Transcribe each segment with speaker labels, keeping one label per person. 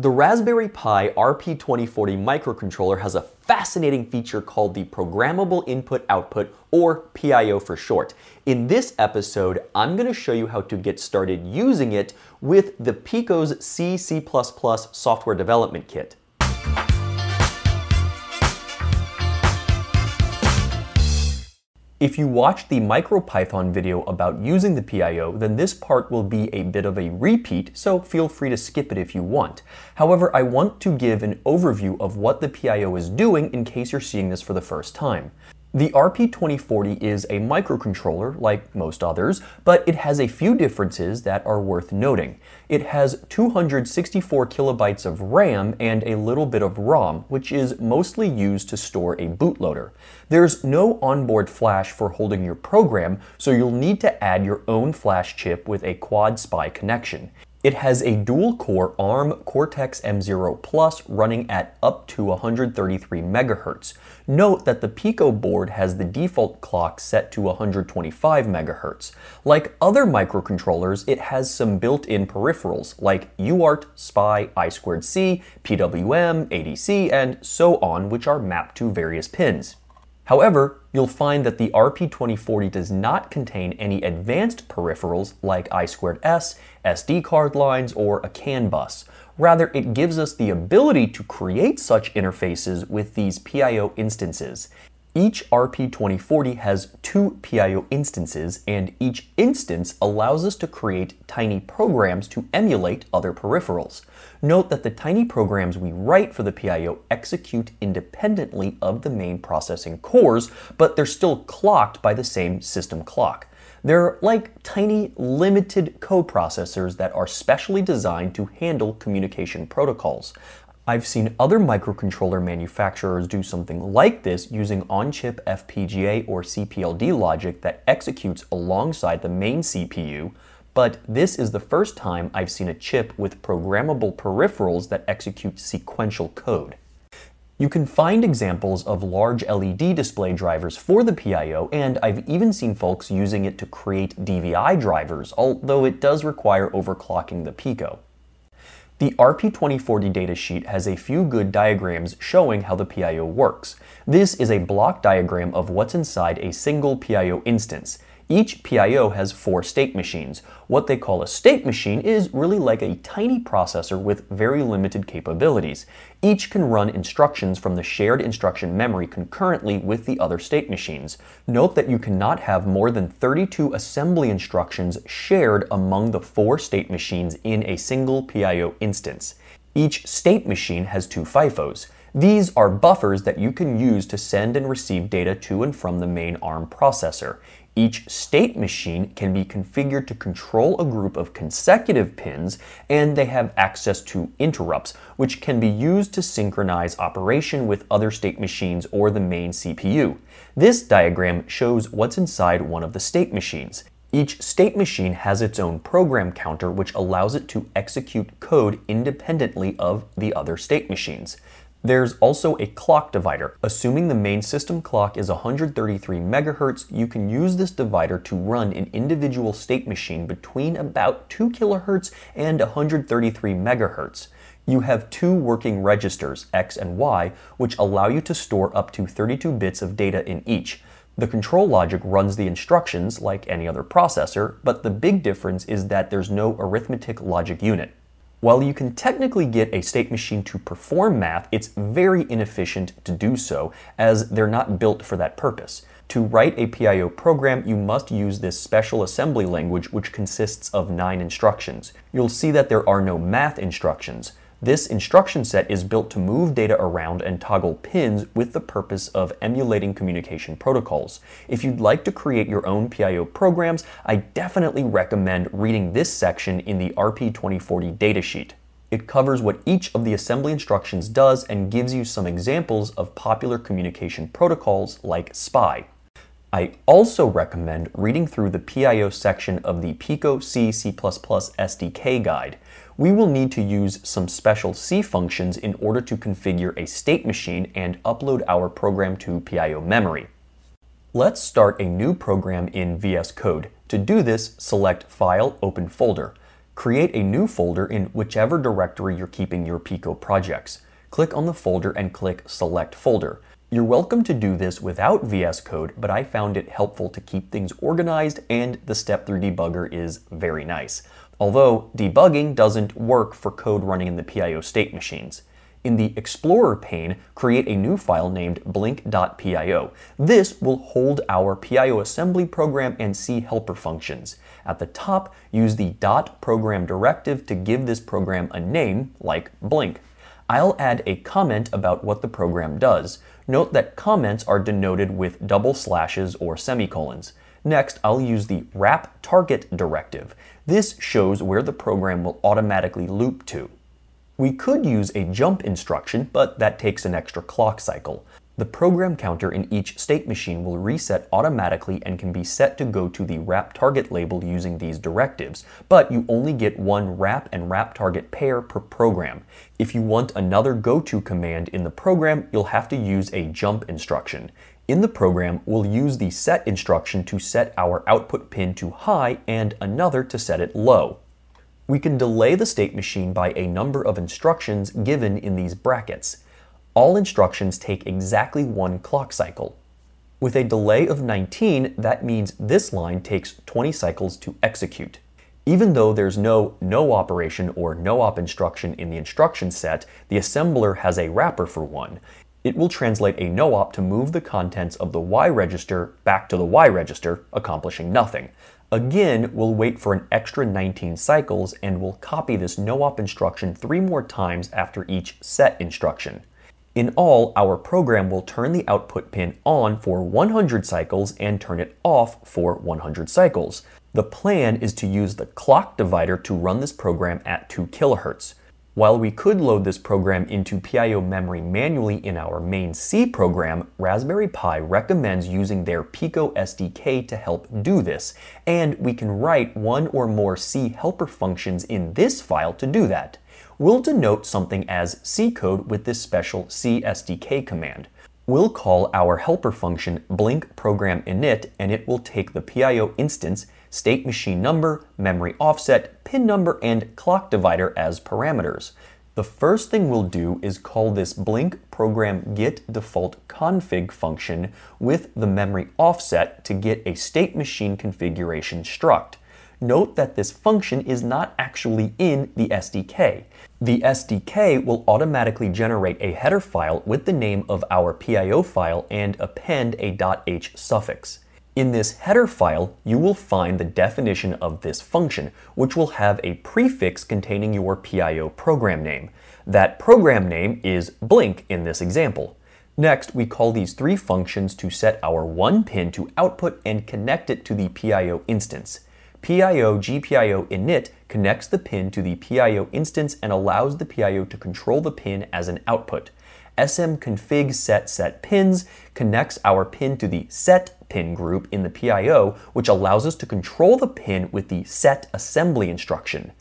Speaker 1: The Raspberry Pi RP2040 microcontroller has a fascinating feature called the Programmable Input Output, or PIO for short. In this episode, I'm going to show you how to get started using it with the Pico's C, C++ software development kit. If you watched the MicroPython video about using the PIO, then this part will be a bit of a repeat, so feel free to skip it if you want. However, I want to give an overview of what the PIO is doing in case you're seeing this for the first time. The RP2040 is a microcontroller, like most others, but it has a few differences that are worth noting. It has 264 kilobytes of RAM and a little bit of ROM, which is mostly used to store a bootloader. There's no onboard flash for holding your program, so you'll need to add your own flash chip with a quad spy connection. It has a dual-core ARM Cortex-M0 Plus running at up to 133 MHz. Note that the Pico board has the default clock set to 125 MHz. Like other microcontrollers, it has some built-in peripherals like UART, SPI, I2C, PWM, ADC, and so on, which are mapped to various pins. However, you'll find that the RP2040 does not contain any advanced peripherals like I2S, SD card lines, or a CAN bus. Rather, it gives us the ability to create such interfaces with these PIO instances. Each RP2040 has two PIO instances, and each instance allows us to create tiny programs to emulate other peripherals. Note that the tiny programs we write for the PIO execute independently of the main processing cores, but they're still clocked by the same system clock. They're like tiny limited coprocessors that are specially designed to handle communication protocols. I've seen other microcontroller manufacturers do something like this using on-chip FPGA or CPLD logic that executes alongside the main CPU, but this is the first time I've seen a chip with programmable peripherals that execute sequential code. You can find examples of large LED display drivers for the PIO, and I've even seen folks using it to create DVI drivers, although it does require overclocking the Pico. The RP2040 datasheet has a few good diagrams showing how the PIO works. This is a block diagram of what's inside a single PIO instance. Each PIO has four state machines. What they call a state machine is really like a tiny processor with very limited capabilities. Each can run instructions from the shared instruction memory concurrently with the other state machines. Note that you cannot have more than 32 assembly instructions shared among the four state machines in a single PIO instance. Each state machine has two FIFOs. These are buffers that you can use to send and receive data to and from the main ARM processor. Each state machine can be configured to control a group of consecutive pins, and they have access to interrupts, which can be used to synchronize operation with other state machines or the main CPU. This diagram shows what's inside one of the state machines. Each state machine has its own program counter, which allows it to execute code independently of the other state machines. There's also a clock divider. Assuming the main system clock is 133 megahertz, you can use this divider to run an individual state machine between about 2 kilohertz and 133 megahertz. You have two working registers, X and Y, which allow you to store up to 32 bits of data in each. The control logic runs the instructions like any other processor, but the big difference is that there's no arithmetic logic unit. While you can technically get a state machine to perform math, it's very inefficient to do so, as they're not built for that purpose. To write a PIO program, you must use this special assembly language, which consists of nine instructions. You'll see that there are no math instructions. This instruction set is built to move data around and toggle pins with the purpose of emulating communication protocols. If you'd like to create your own PIO programs, I definitely recommend reading this section in the RP2040 datasheet. It covers what each of the assembly instructions does and gives you some examples of popular communication protocols like SPI. I also recommend reading through the PIO section of the PICO C C++ SDK guide we will need to use some special C functions in order to configure a state machine and upload our program to PIO memory. Let's start a new program in VS Code. To do this, select File, Open Folder. Create a new folder in whichever directory you're keeping your Pico projects. Click on the folder and click Select Folder. You're welcome to do this without VS Code, but I found it helpful to keep things organized and the step through debugger is very nice although debugging doesn't work for code running in the PIO state machines. In the Explorer pane, create a new file named blink.pio. This will hold our PIO assembly program and C helper functions. At the top, use the .program directive to give this program a name, like blink. I'll add a comment about what the program does. Note that comments are denoted with double slashes or semicolons. Next, I'll use the wrap target directive. This shows where the program will automatically loop to. We could use a jump instruction, but that takes an extra clock cycle. The program counter in each state machine will reset automatically and can be set to go to the wrap target label using these directives, but you only get one wrap and wrap target pair per program. If you want another go-to command in the program, you'll have to use a jump instruction. In the program, we'll use the set instruction to set our output pin to high and another to set it low. We can delay the state machine by a number of instructions given in these brackets. All instructions take exactly one clock cycle. With a delay of 19, that means this line takes 20 cycles to execute. Even though there's no no operation or no op instruction in the instruction set, the assembler has a wrapper for one it will translate a no-op to move the contents of the Y register back to the Y register, accomplishing nothing. Again, we'll wait for an extra 19 cycles and we'll copy this no-op instruction three more times after each set instruction. In all, our program will turn the output pin on for 100 cycles and turn it off for 100 cycles. The plan is to use the clock divider to run this program at 2 kilohertz. While we could load this program into PIO memory manually in our main C program, Raspberry Pi recommends using their Pico SDK to help do this, and we can write one or more C helper functions in this file to do that. We'll denote something as C code with this special C SDK command. We'll call our helper function blink program init, and it will take the PIO instance state machine number, memory offset, pin number, and clock divider as parameters. The first thing we'll do is call this blink program get default config function with the memory offset to get a state machine configuration struct. Note that this function is not actually in the SDK. The SDK will automatically generate a header file with the name of our PIO file and append a .h suffix. In this header file, you will find the definition of this function, which will have a prefix containing your PIO program name. That program name is blink in this example. Next, we call these three functions to set our one pin to output and connect it to the PIO instance. PIO GPIO init connects the pin to the PIO instance and allows the PIO to control the pin as an output smconfig set set pins connects our pin to the set pin group in the PIO, which allows us to control the pin with the set assembly instruction.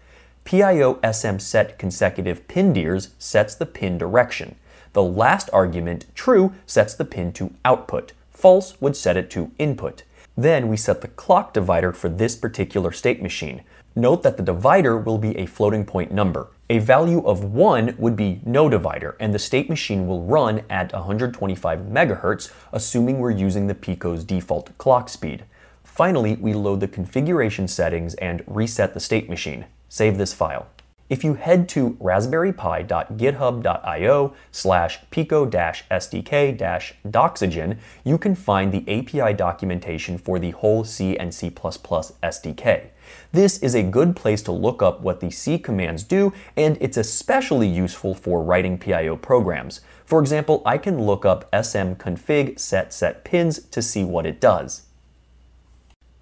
Speaker 1: PIO SM set consecutive pin deers sets the pin direction. The last argument, true, sets the pin to output. False would set it to input. Then we set the clock divider for this particular state machine. Note that the divider will be a floating point number. A value of 1 would be no divider, and the state machine will run at 125 megahertz, assuming we're using the Pico's default clock speed. Finally, we load the configuration settings and reset the state machine. Save this file. If you head to raspberry.pi.github.io slash pico-sdk-doxygen, you can find the API documentation for the whole C and C++ SDK. This is a good place to look up what the C commands do, and it's especially useful for writing PIO programs. For example, I can look up smconfig set set pins to see what it does.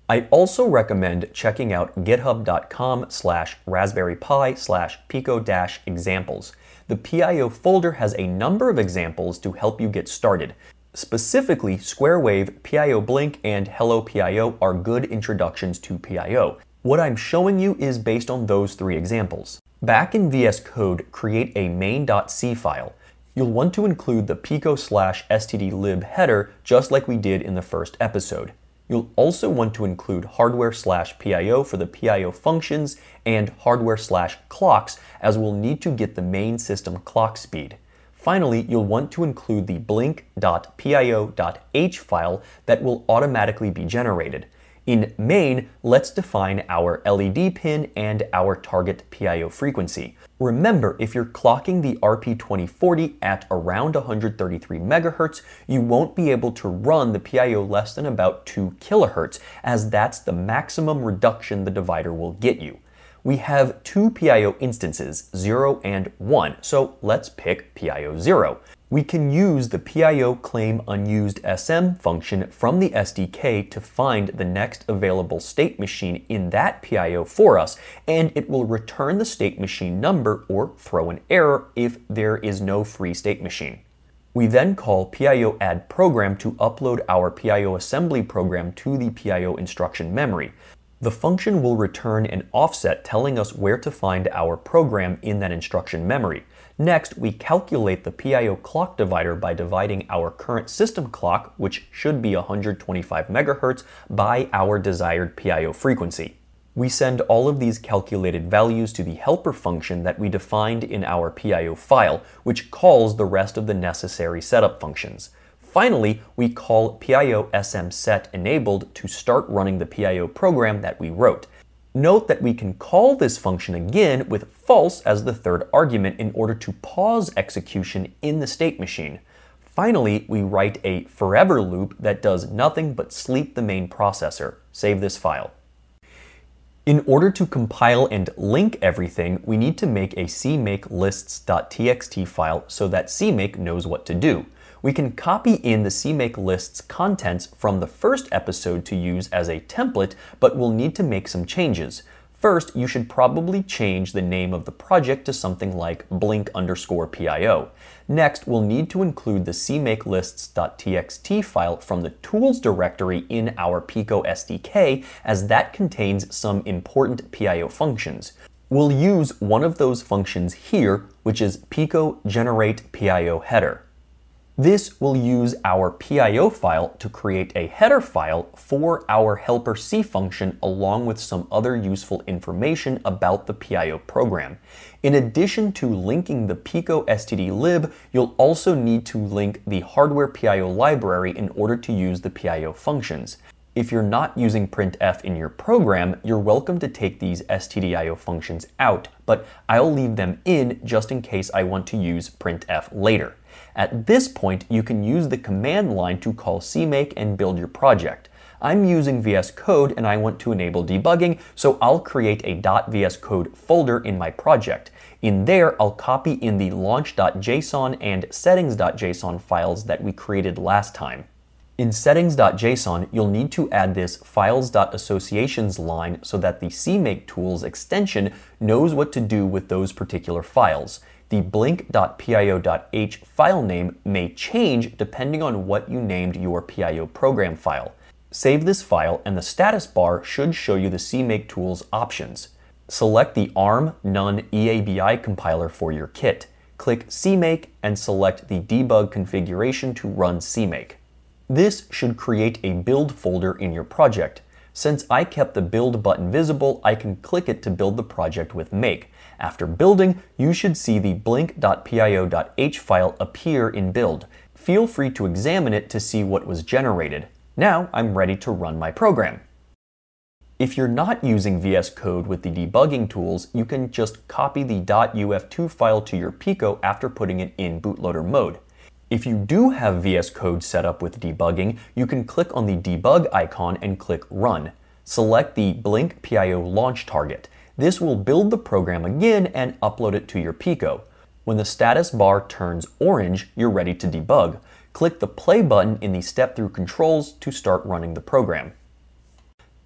Speaker 1: I also recommend checking out github.com slash raspberry pi slash pico dash examples. The PIO folder has a number of examples to help you get started. Specifically, SquareWave, PIO Blink, and Hello PIO are good introductions to PIO. What I'm showing you is based on those three examples. Back in VS Code, create a main.c file. You'll want to include the pico slash stdlib header just like we did in the first episode. You'll also want to include hardware slash PIO for the PIO functions and hardware slash clocks as we'll need to get the main system clock speed. Finally, you'll want to include the blink.pio.h file that will automatically be generated. In main, let's define our LED pin and our target PIO frequency. Remember, if you're clocking the RP2040 at around 133 megahertz, you won't be able to run the PIO less than about 2 kilohertz, as that's the maximum reduction the divider will get you we have two PIO instances, 0 and 1, so let's pick PIO 0. We can use the PIO claim unused SM function from the SDK to find the next available state machine in that PIO for us, and it will return the state machine number or throw an error if there is no free state machine. We then call PIO add program to upload our PIO assembly program to the PIO instruction memory. The function will return an offset telling us where to find our program in that instruction memory. Next, we calculate the PIO clock divider by dividing our current system clock, which should be 125 MHz, by our desired PIO frequency. We send all of these calculated values to the helper function that we defined in our PIO file, which calls the rest of the necessary setup functions. Finally, we call PIO SM set enabled to start running the PIO program that we wrote. Note that we can call this function again with false as the third argument in order to pause execution in the state machine. Finally, we write a forever loop that does nothing but sleep the main processor. Save this file. In order to compile and link everything, we need to make a cmake lists.txt file so that cmake knows what to do we can copy in the CMake list's contents from the first episode to use as a template, but we'll need to make some changes. First, you should probably change the name of the project to something like blink underscore PIO. Next, we'll need to include the cmakelists.txt file from the tools directory in our Pico SDK, as that contains some important PIO functions. We'll use one of those functions here, which is Pico generate PIO header. This will use our PIO file to create a header file for our helper C function along with some other useful information about the PIO program. In addition to linking the Pico STD lib, you'll also need to link the hardware PIO library in order to use the PIO functions. If you're not using printf in your program, you're welcome to take these stdio functions out, but I'll leave them in just in case I want to use printf later. At this point, you can use the command line to call cmake and build your project. I'm using VS Code and I want to enable debugging, so I'll create a .vs code folder in my project. In there, I'll copy in the launch.json and settings.json files that we created last time. In settings.json, you'll need to add this files.associations line so that the CMake tools extension knows what to do with those particular files. The blink.pio.h file name may change depending on what you named your PIO program file. Save this file and the status bar should show you the CMake tools options. Select the ARM None EABI compiler for your kit. Click CMake and select the debug configuration to run CMake. This should create a build folder in your project. Since I kept the build button visible, I can click it to build the project with make. After building, you should see the blink.pio.h file appear in build. Feel free to examine it to see what was generated. Now I'm ready to run my program. If you're not using VS Code with the debugging tools, you can just copy the .uf2 file to your Pico after putting it in bootloader mode. If you do have VS Code set up with debugging, you can click on the debug icon and click run. Select the Blink PIO launch target. This will build the program again and upload it to your Pico. When the status bar turns orange, you're ready to debug. Click the play button in the step-through controls to start running the program.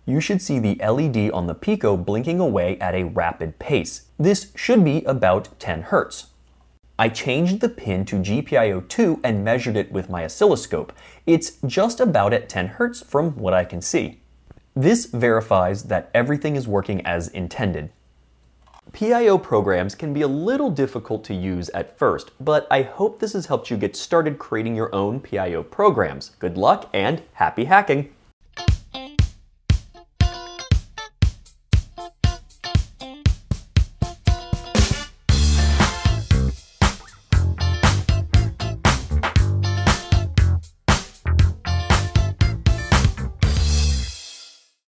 Speaker 1: You should see the LED on the Pico blinking away at a rapid pace. This should be about 10 Hz. I changed the pin to GPIO 2 and measured it with my oscilloscope. It's just about at 10 Hz from what I can see. This verifies that everything is working as intended. PIO programs can be a little difficult to use at first, but I hope this has helped you get started creating your own PIO programs. Good luck and happy hacking!